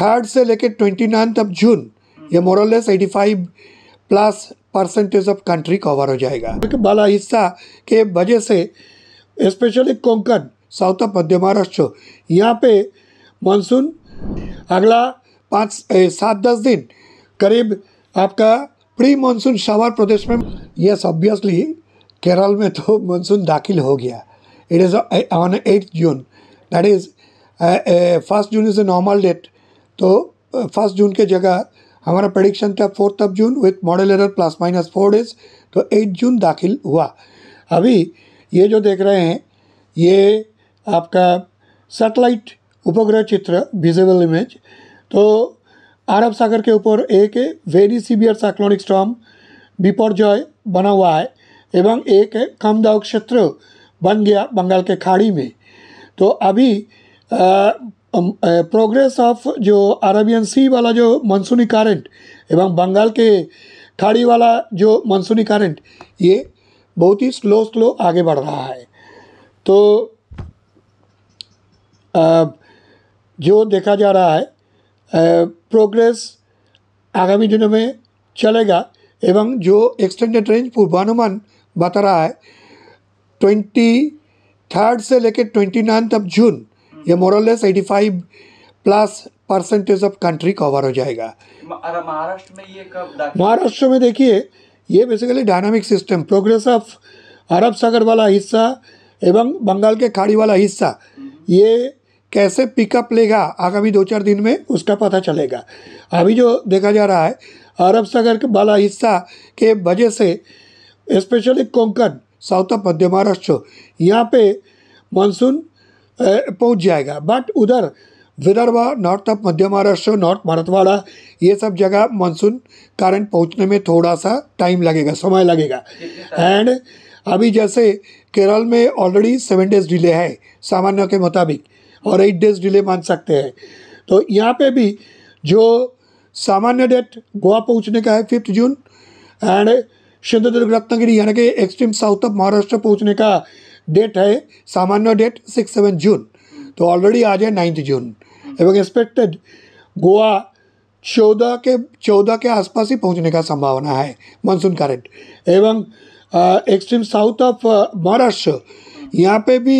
Third से लेकर twenty ninth of June ये more or less eighty five plus percentage of country cover हो जाएगा बाला हिस्सा के वजह से specially Konkan south of Madhya Maharashtra यहाँ पे मानसून अगला पाँच सात दस दिन करीब आपका प्री मानसून शावर प्रदेश में यस ऑब्वियसली केरल में तो मानसून दाखिल हो गया it is on eight June that is first June is a normal date तो फर्स्ट जून के जगह हमारा प्रडिक्शन था fourth of June with model error plus minus four days तो एट जून दाखिल हुआ अभी ये जो देख रहे हैं ये आपका सैटेलाइट उपग्रह चित्र विजिबल इमेज तो अरब सागर के ऊपर एक very severe cyclonic storm Biparjoy बना हुआ है एवं एक कम दाव क्षेत्र बन गया बंगाल के खाड़ी में तो अभी प्रोग्रेस ऑफ जो अरबियन सी वाला जो मानसूनी कारंट एवं बंगाल के खाड़ी वाला जो मानसूनी कारंट ये बहुत ही स्लो स्लो आगे बढ़ रहा है तो जो देखा जा रहा है प्रोग्रेस आगामी दिनों में चलेगा एवं जो एक्सटेंडेड रेंज पूर्वानुमान बता रहा है ट्वेंटी थर्ड से लेकर ट्वेंटी नाइन्थ ऑफ जून ये more or less eighty five plus percentage of country cover हो जाएगा महाराष्ट्र में ये कब महाराष्ट्र में देखिए ये basically dynamic system progress of अरब सागर वाला हिस्सा एवं बंगाल के खाड़ी वाला हिस्सा हम्म। ये कैसे पिकअप लेगा आगामी दो चार दिन में उसका पता चलेगा अभी जो देखा जा रहा है अरब सागर वाला हिस्सा के वजह से specially Konkan south of Madhya Maharashtra यहाँ पे मानसून पहुंच जाएगा बट उधर Vidarbha north of Madhya Maharashtra north भारतवाड़ा ये सब जगह मानसून कारण पहुंचने में थोड़ा सा टाइम लगेगा समय लगेगा एंड अभी जैसे केरल में ऑलरेडी सेवन डेज डिले है सामान्य के मुताबिक और एट डेज डिले मान सकते हैं तो यहाँ पे भी जो सामान्य डेट गोवा पहुँचने का है fifth June and Sindhudurg Ratnagiri यानी कि एक्सट्रीम साउथ ऑफ महाराष्ट्र पहुँचने का डेट है सामान्य डेट सिक्स सेवन जून तो ऑलरेडी आज है नाइन्थ जून एवं एक्सपेक्टेड गोवा चौदह के चौदह के आसपास ही पहुंचने का संभावना है मानसून करंट एवं एक्सट्रीम साउथ ऑफ महाराष्ट्र यहाँ पे भी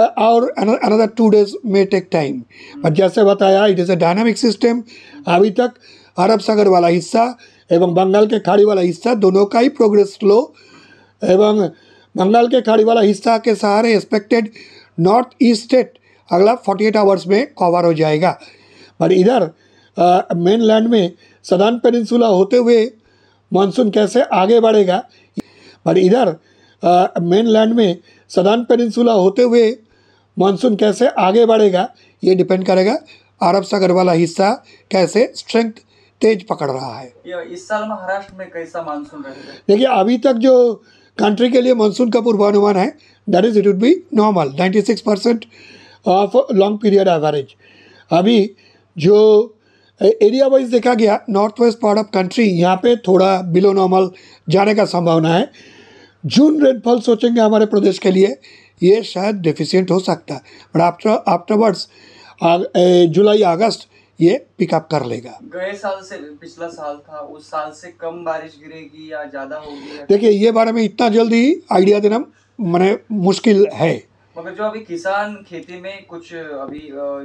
और अनदर टू डेज में टेक टाइम बट जैसे बताया it is a dynamic system अभी तक अरब सागर वाला हिस्सा एवं बंगाल के खाड़ी वाला हिस्सा दोनों का ही प्रोग्रेस स्लो एवं बंगाल के खाड़ी वाला हिस्सा के सहारे एक्सपेक्टेड नॉर्थ ईस्ट स्टेट अगला 48 आवर्स में कवर हो जाएगा पर इधर मेन लैंड में सदान पेनिनसुला होते हुए मानसून कैसे आगे बढ़ेगा पर इधर मेन लैंड में सदान पेनिनसुला होते हुए मानसून कैसे आगे बढ़ेगा ये डिपेंड करेगा अरब सागर वाला हिस्सा कैसे स्ट्रेंथ तेज पकड़ रहा है इस साल महाराष्ट्र में कैसा मानसून देखिए अभी तक जो कंट्री के लिए मानसून का पूर्वानुमान है that is it would be normal 96 percent of long period average अभी जो एरिया वाइज देखा गया north west part of country यहाँ पे थोड़ा बिलो नॉर्मल जाने का संभावना है जून रेनफॉल सोचेंगे हमारे प्रदेश के लिए ये शायद डिफिशियंट हो सकता है but after afterwards July August ये पिकअप कर लेगा गए साल से पिछला साल था उस साल से कम बारिश गिरेगी या ज़्यादा होगी देखिए ये बारे में इतना जल्दी आइडिया देना मैंने मुश्किल है मगर जो अभी किसान खेती में कुछ अभी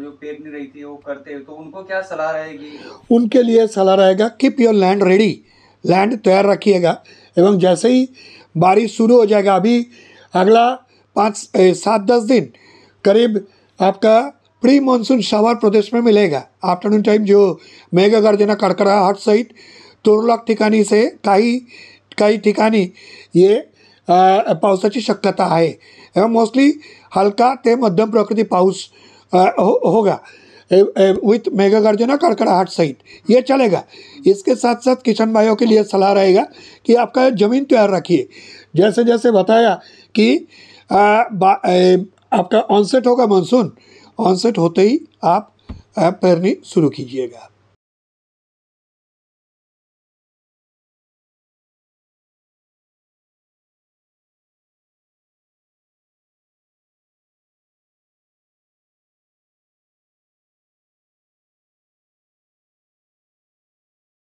जो पेड़ नहीं रही थी वो करते हैं तो उनको क्या सलाह रहेगी उनके लिए सलाह रहेगा keep your land ready land तैयार रखिएगा एवं जैसे ही बारिश शुरू हो जाएगा अभी अगला पाँच सात दस दिन करीब आपका प्री मानसून शावर प्रदेश में मिलेगा आफ्टरनून टाइम जो गर्जना कड़कड़ाहट सहित तुरळक ठिकाणी से काही काही ठिकाणी ये पावसाची शक्यता आहे एवं मोस्टली हलका ते मध्यम प्रकृति पाउस हो, होगा विथ मेघगर्जना कड़कड़ाहट सहित ये चलेगा इसके साथ साथ किसान भाइयों के लिए सलाह रहेगा कि आपका ज़मीन तैयार रखिए जैसे जैसे बताया कि आ, आ, आपका ऑनसेट होगा मानसून ऑनसेट होते ही आप ऐप पैरनी शुरू कीजिएगा